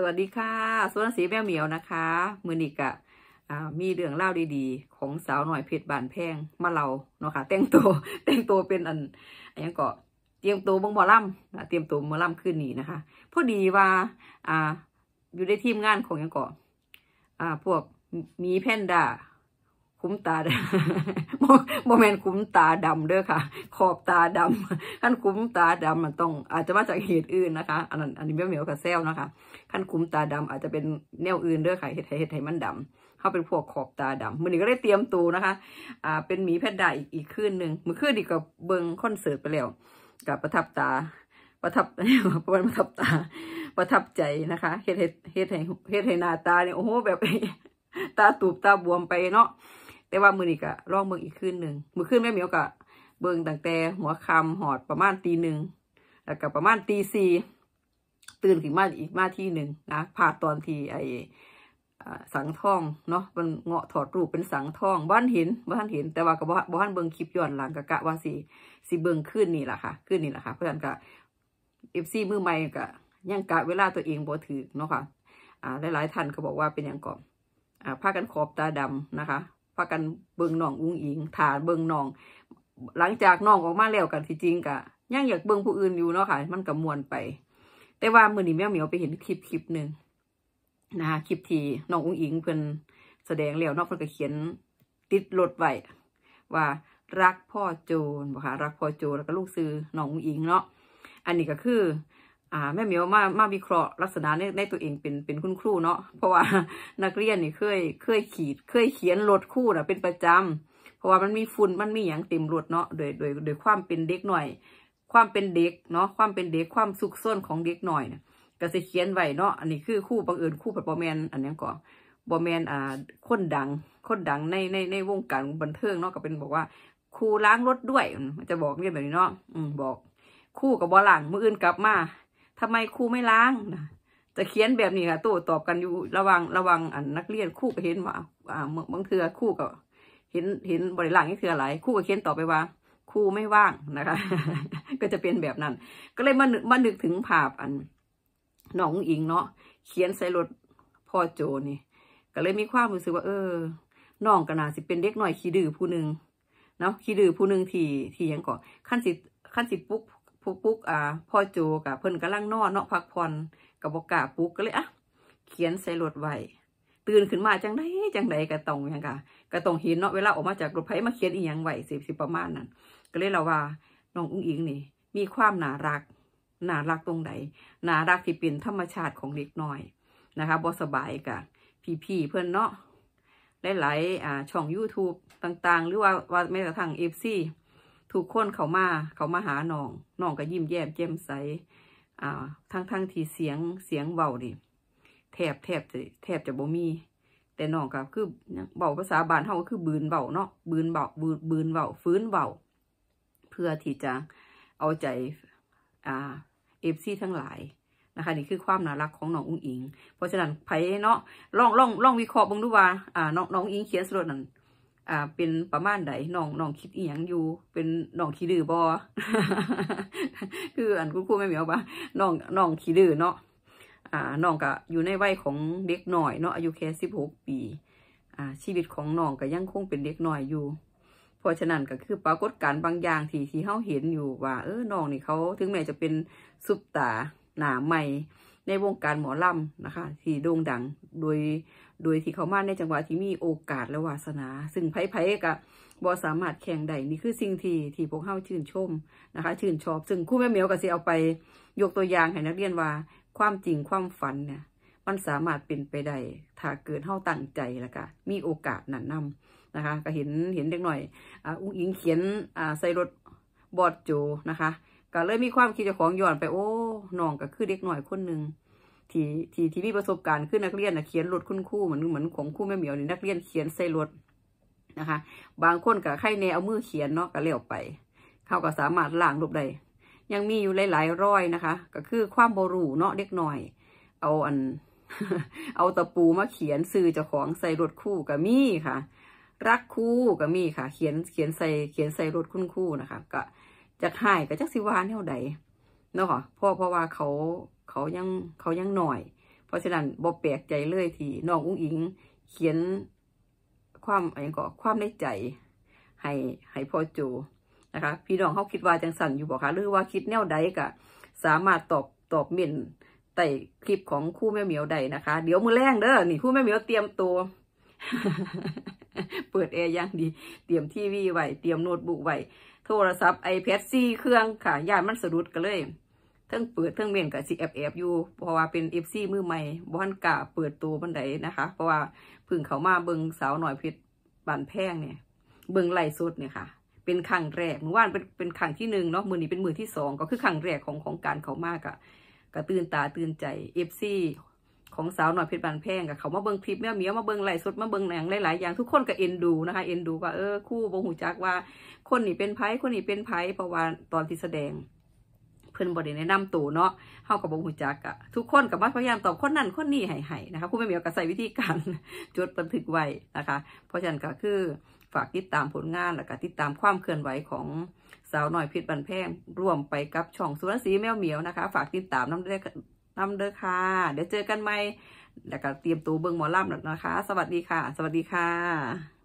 สวัสดีค่ะสุนทรีแมวเหมียวนะคะ มือนีกะมีเรื่องเล่าดีๆ ของสาวหน่อยเพชรบานแพงมาเราเนาะค่ะแต่งตัวแต่งตัวเป็นอันอยังเกาะเตรียมตัวบงบอล่ำเตรียมตัวหมอล่ำขึ้นนี่นะคะพอดีว่าอ่า อยู่ในทีมงานของยังเกาะอ่าพวกมีแพนด้าคุ้มตาโมเมนต์คุ้มตาดำเด้อค่ะ ขอบตาดำขั้นคุ้มตาดำมันต้อง อาจจะมาจากเหตุอื่นนะคะ อันนั้นอันนี้ไม่เหมียวกับเซลนะคะ ขั้นคุ้มตาดำ อาจจะเป็นแนวอื่นเด้อค่ะเหตุเหตุไหยมันดำเขาเป็นพวกขอบตาดำมือนี้ก็ได้เตรียมตัวนะคะ อ่า เป็นหมีแพทย์ได้อีกอีกคืนหนึ่ง มือคืนดีกับเบิงคอนเสิร์ตไปแล้วกับประทับตา ประทับนประทับตา ประทับใจนะคะเฮ็ดเฮ็ดเฮ็ดให้เฮ็ดให้หน้าตาเนี่ยโอ้โหแบบตาตูบตาบวมไปเนาะแต่ว่ามือนี่ก็ลองเบิ่งอีกคืนหนึ่ง มือคืนแม่เหมียวก็เบิ่งตั้งแต่หัวคำหอดประมาณตีหนึ่งแล้วก็ประมาณตีสี่ตื่นขึ้นมาอีกมาที่หนึ่งนะ ผ่าตอนทีไอสังท่องเนาะมันเงาะถอดรูปเป็นสังท่องบ้านเห็นบ้านเห็นแต่ว่ากับบ้านเบิงคลิปย้อนหลังกะกะว่าสีสีเบิงขึ้นนี่แหละค่ะขึ้นนี่แหละค่ะเพราะฉะนั้นกะเอฟซีมือใหม่กะยังกะเวลาตัวเองบ่ถือเนาะค่ะ อ่าหลายๆท่านก็บอกว่าเป็นอย่างก่อนอ่าพากันขอบตาดำนะคะพากันเบิงน้องอุ้งอิง ฐานเบิงน้อง หลังจากน้องออกมาแล้วกันที่จริงกะ ยังอยากเบิงผู้อื่นอยู่เนาะค่ะ มันกับมวนไป แต่ว่ามือนี้แมวเหมียวไปเห็นคลิปคลิปหนึ่งนะคะคลิปที่น้องอุ้งอิงเพิ่นแสดงแล้วนอกเพิ่นก็เขียนติดรถไว้ว่ารักพ่อโจนบกค่ะรักพ่อโจนแล้วก็ลูกซื้อน้องอุ้งอิงเนาะ อันนี้ก็คืออ่าแม่เหมียวมามาวิเคราะห์ลักษณะในตัวเองเป็นเป็นคุณครูเนาะเพราะว่า นักเรียนนี่เคย เคยขีดเคยเขียนรถคู่นะเป็นประจำเพราะว่ามันมีฝุ่นมันมีอย่างเต็มรถเนาะโดยโดยโดยความเป็นเด็กหน่อย ความเป็นเด็กเนาะความเป็นเด็กความสุขส้นของเด็กหน่อยนก็จะเขียนไว้เนาะอันนี้คือคู่บังเอิญคู่ผัดบอแมนอันนี้ก่อนบอแมนอ่า คนดังคนดังในในในวงการบันเทิงเนาะก็เป็นบอกว่าครูล้างรถด้วยจะบอกเรียนแบบนี้เนาะอืมบอกคู่กับบอหลังมืออื่นกลับมาทำไมครูไม่ล้างนะจะเขียนแบบนี้ค่ะตู้ตอบกันอยู่ระวังระวังอันนักเรียนครูก็เห็นว่าอ่าบางเทือคู่ก็เห็นเห็นบริลังนี่คืออะไรครูก็เขียนต่อไปว่าครูไม่ว่างนะคะ ก็จะเป็นแบบนั้นก็เลยมามานึกถึงภาพอันน้องอิงเนาะเขียนใส่รถพ่อโจนี่ก็เลยมีความรู้สึกว่า เออน้องกะนาสิเป็นเด็กหน่อยขี้ดื้อผู้หนึ่งเนาะขี้ดื้อผู้หนึ่งที่ที่ยังก่อนขั้นสิขั้นสิปุ๊บุ๊กปุ๊กอ่า พ่อโจกะเพิ่นกำลังนอนเนาะพักผ่อนกับบอกกปุ๊กก็เลยอ่ะ เขียนใส่รถไว้ ตื่นขึ้นมาจังไดจังไดกระตองยังกะกระตองเห็นเนาะเวลาออกมาจากรถไฟมาเขียนอีหยังไว้สิบสิบประมาณนั้น ก็เลยเราว่าน้องอุ้งอิงนี่ มีความน่ารักน่ารักตรงไหนน่ารักที่เป็นธรรมชาติของเด็กน้อยนะคะบอสบายกะพี่ๆ เพื่อนเนาะ หลายๆช่อง YouTube ต่างๆ หรือว่าว่าแม้กระทั่งเอฟซีถูกคนเขามาเขามาหาน้องน้องก็ยิ้มแย้มแจ่มใสอ่า ทั้งทั้งที่เสียงเสียงเบาดิแทบ แทบจะแทบจะบ่มี แต่น้องก็คือเบาภาษาบาลเขาก็คือบืนเบาเนาะบืนเบาบืนบืนเบาฟื้นเบาเพื่อที่จะเอาใจอ่าเอฟซีทั้งหลายนะคะ นี่คือความน่ารักของน้องอุ้งอิง เพราะฉะนั้นไพ่เนาะลองลองลองวิเคราะห์บังดูว่าอ่าน้องน้องอิงเขียนสรุปนันอ่า เป็นประมาณใดน้องน้องคิดอียงอยู่ เป็นน้องขี้ดื้อบอคืออันคุณครูไม่เหมียวปะาน้องน้องขี้ดื้อเนาะอ่าน้องก็อยู่ในวัยของเด็กหน่อยเนาะอายุแค่สิบหกปี อ่า ชีวิตของน้องก็ยังคงเป็นเด็กหน่อยอยู่ เพราะฉะนั้นก็คือ ปรากฏการณ์บางอย่างที่ที่เขาเห็นอยู่ว่าเออน้องนี่เขาถึงแม้จะเป็นซุปตาหนาใหม่ในวงการหมอลำนะคะที่โด่งดังโดยโดยที่เขามาในจังหวะที่มีโอกาสและวาสนา ซึ่งไพ่ไ่กับบอสามารถแข่งได้นี่คือสิ่งที่ที่พวกเข้าชื่นชมนะคะชื่นชอบ ซึ่งคู่แม่เหมียวก็สิเอาไปยกตัวอย่างให้นักเรียนว่า ความจริงความฝันเนี่ย มันสามารถเป็นไปได้ถ้าเกิดเข้าตั้งใจแล้วก็มีโอกาสนั่นนำนะคะก็เห็นเห็นเล็กหน่อยอุ้งอิงเขียนใส่รถบอดโจนะคะก็เลยมีความคิดจะของย้อนไปโอ้หน่องก็คือเด็กหน่อยคนหนึ่งที่ทีที่มีประสบการณ์ขึ้นนักเรียนนะเขียนรถคุ้นคู่เหมือนเหมือนของคู่แม่เหมียวนี่นักเรียนเขียนใส่รถนะคะ บางคนกับไข่เนเอามือเขียนเนาะก็เลี้ยวไป เขาก็สามารถล่างรูปได้ยังมีอยู่หลาย ๆร้อยนะคะ ก็คือความบรูเนาะเล็กน้อย เอาอัน เอาตะปูมาเขียนซื่อเจ้าของใส่รถคู่กับมีค่ะ รักคู่กับมีค่ะ เขียนเขียนใส่เขียนใส่รถคุ้นคู่นะคะ ก็จะหายก็จะสิวานเท่าใดเนาะค่ะเพราะเพราะว่าเขาเขายังเขายังหน่อย เพราะฉะนั้นบอแปลกใจเลยที่น้องอุ้งอิง เขียนความอะไรก็ความในใจ ให้ให้พ่อจูนะคะ พี่น้องเขาคิดว่าจังสันอยู่บอกคะหรือว่าคิดแนวใดกะสามารถตอบตอบม่นใต่คลิปของคู่แม่เหมียวใดนะคะ เดี๋ยวมือแรงเด้อนี่คู่แม่เหมียวเตรียมตัว เปิดแอร์ยังดี เตรียมทีวีไว้เตรียมโน้ตบุ๊กไว้โทรศัพท์ไอแพดซีเครื่องค่ะญาติมันสะดุดกันเลยทั้งเปิดทั้งเมนกับซีแอบแอบอยู่เพราะว่าเป็นเอฟซีมือใหม่บอนกะเปิดตัวบันไดนะคะ เพราะว่าพึ่งเขามาเบิงสาวหน่อยเพชรบานแพงเนี่ยเบิงไหลสุดเนี่ยค่ะ เป็นขังแรกเมื่อวานเป็นเป็นขังที่หนึ่งเนาะมือนี้เป็นมือที่สองก็คือขังแรกของของการเขามากอะกระตื่นตาตื่นใจเอฟซีของสาวหน่อยเพชรบานแพงกับเขามาเบิงคลิปเนี่ยเมียมาเบิงไหลสดมาเบิงแหนงหลายๆอย่าง ทุกคนก็เอ็นดูนะคะเอ็นดู ว่า เออคู่บงหูจักว่า คนนี้เป็นไพ่คนนี้เป็นไพ่เพราะว่าตอนที่แสดงพิ่นบริดนนำตัวเนาะเฮากับบงหูจักอะทุกคนกับมาพยายามตอบคนนั่นคนนี้ให้ให้นะคะคุณแม่เมียวก็ใส่วิธีการจดบันทึกไว้นะคะ เพราะฉะนั้นก็คือฝากติดตามผลงานแล้วก็ติดตามความเคลื่อนไหวของสาวหน่อยพิษบันแพง ร่วมไปกับช่องสุรศรีแมวเหมียวนะคะ ฝากติดตามน้ำเด้น้ำเด้อค่ะ เดี๋ยวเจอกันใหม่แล้วก็เตรียมตัวเบิ้งหมอลำนะคะ สวัสดีค่ะ สวัสดีค่ะ